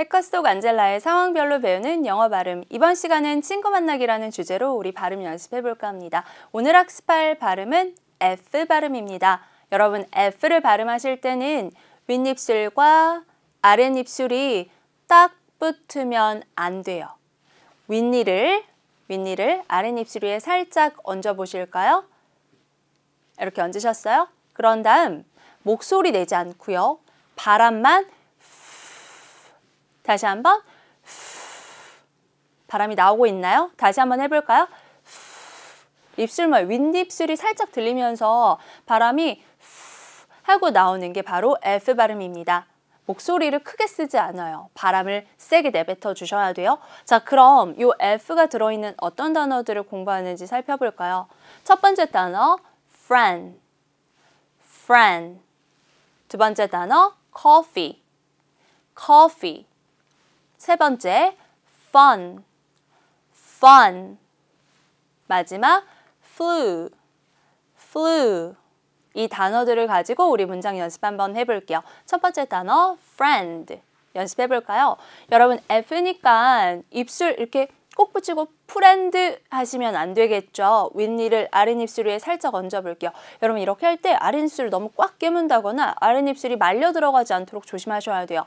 해커 속 안젤라의 상황별로 배우는 영어 발음 이번 시간은 친구 만나기라는 주제로 우리 발음 연습해볼까 합니다. 오늘 학습할 발음은 F 발음입니다. 여러분 F를 발음하실 때는 윗입술과 아랫입술이 딱 붙으면 안 돼요. 윗니를 윗니를 아랫입술 위에 살짝 얹어 보실까요? 이렇게 얹으셨어요? 그런 다음 목소리 내지 않고요. 바람만 다시 한번 바람이 나오고 있나요? 다시 한번 해볼까요? 입술만 윈디 입술이 살짝 들리면서 바람이 하고 나오는 게 바로 F 발음입니다. 목소리를 크게 쓰지 않아요. 바람을 세게 내뱉어 주셔야 돼요. 자, 그럼 이 F가 들어있는 어떤 단어들을 공부하는지 살펴볼까요? 첫 번째 단어, friend, friend. 두 번째 단어, coffee, coffee. 세 번째, fun, fun. 마지막, flu, flu. 이 단어들을 가지고 우리 문장 연습 한번 해볼게요. 첫 번째 단어, friend. 연습해볼까요? 여러분, F니까 입술 이렇게 꼭 붙이고 프렌드 하시면 안 되겠죠. 윗니를 아랫입술 위에 살짝 얹어볼게요. 여러분 이렇게 할 때 아랫입술을 너무 꽉 깨문다거나 아랫입술이 말려 들어가지 않도록 조심하셔야 돼요.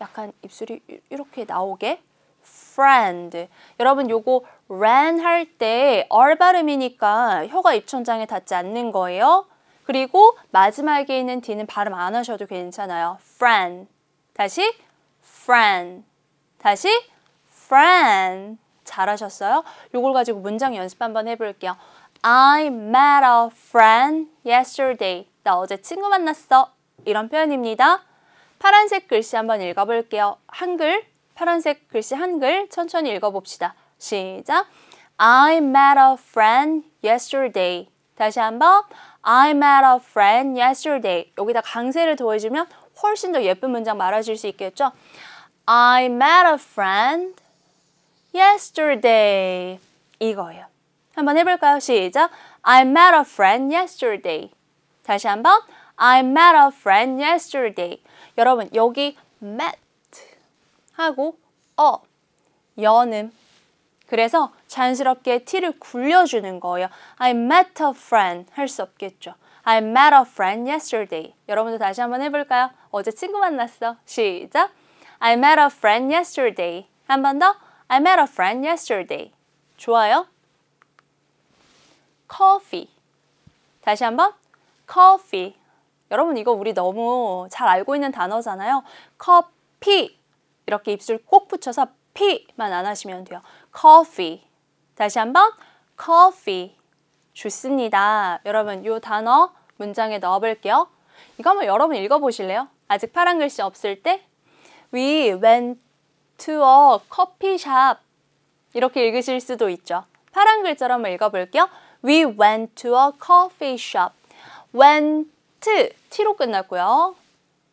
약간 입술이 이렇게 나오게 friend. 여러분 요거 ran 할때 r 발음이니까 혀가 입천장에 닿지 않는 거예요. 그리고 마지막에 있는 d는 발음 안 하셔도 괜찮아요. friend. 다시 friend. 다시 friend. 잘하셨어요? 요걸 가지고 문장 연습 한번 해볼게요. I met a friend yesterday. 나 어제 친구 만났어. 이런 표현입니다. 파란색 글씨 한번 읽어볼게요. 한글, 파란색 글씨 한글 천천히 읽어봅시다. 시작! I met a friend yesterday. 다시 한번 I met a friend yesterday. 여기다 강세를 더해주면 훨씬 더 예쁜 문장 말아줄 수 있겠죠? I met a friend yesterday. 이거예요. 한번 해볼까요? 시작! I met a friend yesterday. 다시 한번 I met a friend yesterday. 여러분 여기 met 하고 어 여는 그래서 자연스럽게 t를 굴려주는 거예요. I met a friend 할 수 없겠죠. I met a friend yesterday. 여러분도 다시 한번 해볼까요? 어제 친구 만났어. 시작. I met a friend yesterday. 한 번 더. I met a friend yesterday. 좋아요. coffee. 다시 한번 coffee. 여러분 이거 우리 너무 잘 알고 있는 단어잖아요. 커피 이렇게 입술 꼭 붙여서 피만 안 하시면 돼요. 커피 다시 한번 커피 좋습니다. 여러분 이 단어 문장에 넣어볼게요. 이거 한번 여러분 읽어보실래요? 아직 파란 글씨 없을 때 We went to a coffee shop 이렇게 읽으실 수도 있죠. 파란 글자로 한번 읽어볼게요. We went to a coffee shop. Went 트, 티로 끝났고요.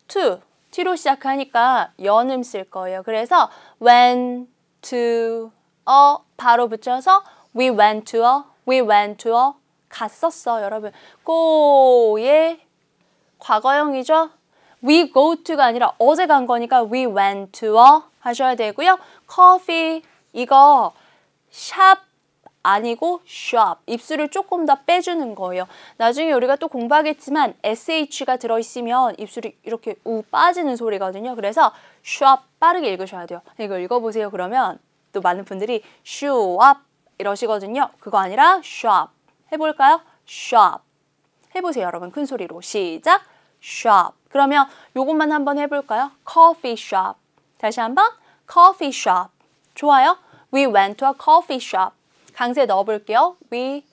투, 티로 시작하니까 연음 쓸 거예요. 그래서 went to a 어, 바로 붙여서 we went to a, 어, we went to a 어, 갔었어 여러분. 고의 과거형이죠. we go to가 아니라 어제 간 거니까 we went to a 하셔야 되고요. coffee 이거 샵 아니고 sharp. 입술을 조금 더 빼주는 거예요. 나중에 우리가 또 공부하겠지만 sh가 들어있으면 입술이 이렇게 우 빠지는 소리거든요. 그래서 sharp 빠르게 읽으셔야 돼요. 이거 읽어보세요. 그러면 또 많은 분들이 sharp 이러시거든요. 그거 아니라 sharp. 해볼까요? sharp. 해보세요. 여러분 큰 소리로 시작. shop. 그러면 요것만 한번 해볼까요? coffee shop. 다시 한번 coffee shop. 좋아요. We went to a coffee shop. 강세 넣어볼게요. We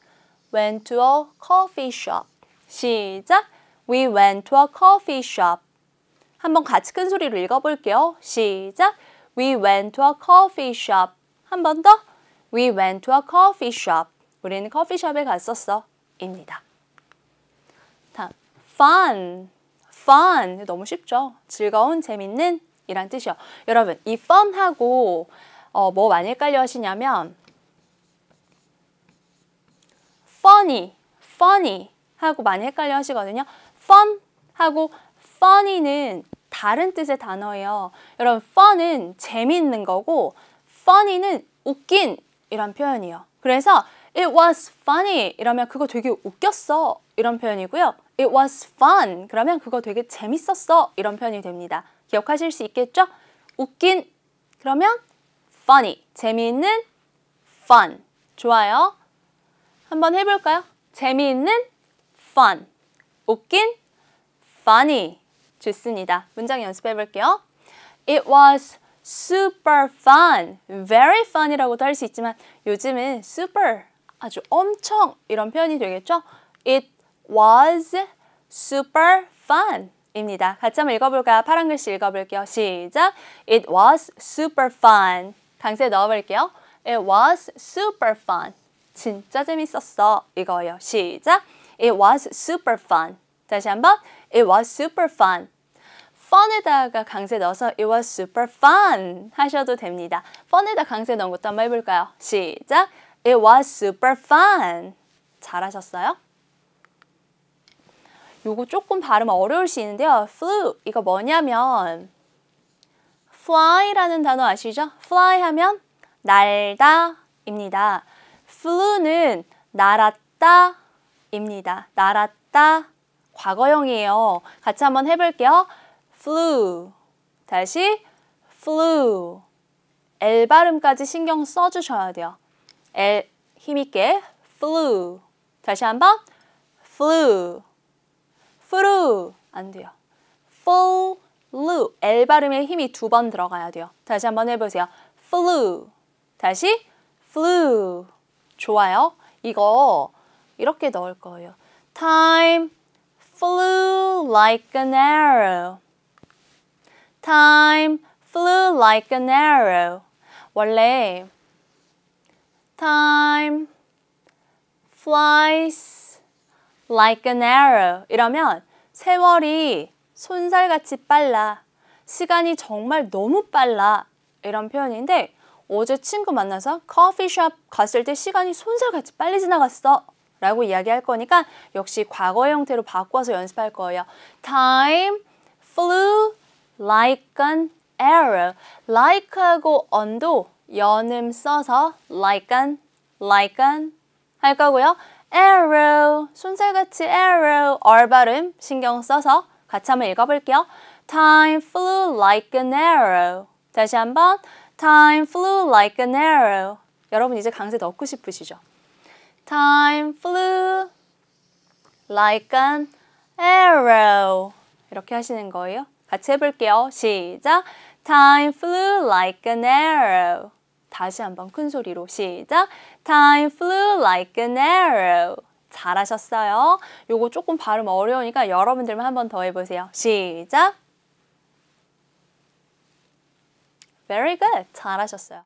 went to a coffee shop. 시작. We went to a coffee shop. 한번 같이 큰 소리로 읽어볼게요. 시작. We went to a coffee shop. 한 번 더. We went to a coffee shop. 우리는 커피숍에 갔었어. 입니다. 다음. fun. fun. 너무 쉽죠? 즐거운, 재밌는 이란 뜻이요. 여러분, 이 fun하고 어, 뭐 많이 헷갈려 하시냐면 funny, funny 하고 많이 헷갈려 하시거든요. fun 하고 funny는 다른 뜻의 단어예요. 여러분 fun은 재밌는 거고 funny는 웃긴 이런 표현이에요. 그래서 it was funny 이러면 그거 되게 웃겼어 이런 표현이고요. it was fun 그러면 그거 되게 재밌었어 이런 표현이 됩니다. 기억하실 수 있겠죠? 웃긴 그러면 funny 재미있는 fun 좋아요. 한번 해볼까요? 재미있는 fun, 웃긴 funny 좋습니다. 문장 연습해볼게요. It was super fun, very fun이라고도 할 수 있지만 요즘은 super, 아주 엄청 이런 표현이 되겠죠? It was super fun. 입니다. 같이 한번 읽어볼까요? 파란 글씨 읽어볼게요. 시작! It was super fun. 강세 넣어볼게요. It was super fun. 진짜 재밌었어. 이거요 시작. It was super fun. 다시 한번. It was super fun. fun에다가 강세 넣어서 it was super fun 하셔도 됩니다. fun에다 강세 넣은 것도 한번 해볼까요? 시작. It was super fun. 잘하셨어요? 요거 조금 발음 어려울 수 있는데요. f l e 이거 뭐냐면 fly라는 단어 아시죠? fly 하면 날다입니다. flew는 날았다 입니다. 날았다 과거형이에요. 같이 한번 해볼게요. flew 다시 flew L 발음까지 신경 써주셔야 돼요. L 힘있게 flew 다시 한번 flew flew 안 돼요. flew L 발음에 힘이 두 번 들어가야 돼요. 다시 한번 해보세요. flew 다시 flew 좋아요. 이거 이렇게 넣을 거예요. Time flew like an arrow. Time flew like an arrow. 원래 time flies like an arrow 이러면 세월이 손살같이 빨라 시간이 정말 너무 빨라 이런 표현인데 어제 친구 만나서 커피숍 갔을 때 시간이 손살같이 빨리 지나갔어. 라고 이야기할 거니까 역시 과거 형태로 바꿔서 연습할 거예요. Time flew like an arrow. like하고 on도 연음 써서 like an, like an 할 거고요. arrow, 손살같이 arrow, 얼 발음 신경 써서 같이 한번 읽어볼게요. Time flew like an arrow. 다시 한번 Time flew like an arrow. 여러분 이제 강세 넣고 싶으시죠? Time flew like an arrow. 이렇게 하시는 거예요. 같이 해볼게요. 시작! Time flew like an arrow. 다시 한번 큰 소리로 시작! Time flew like an arrow. 잘하셨어요. 요거 조금 발음 어려우니까 여러분들만 한번 더 해보세요. 시작! Very good. 잘하셨어요.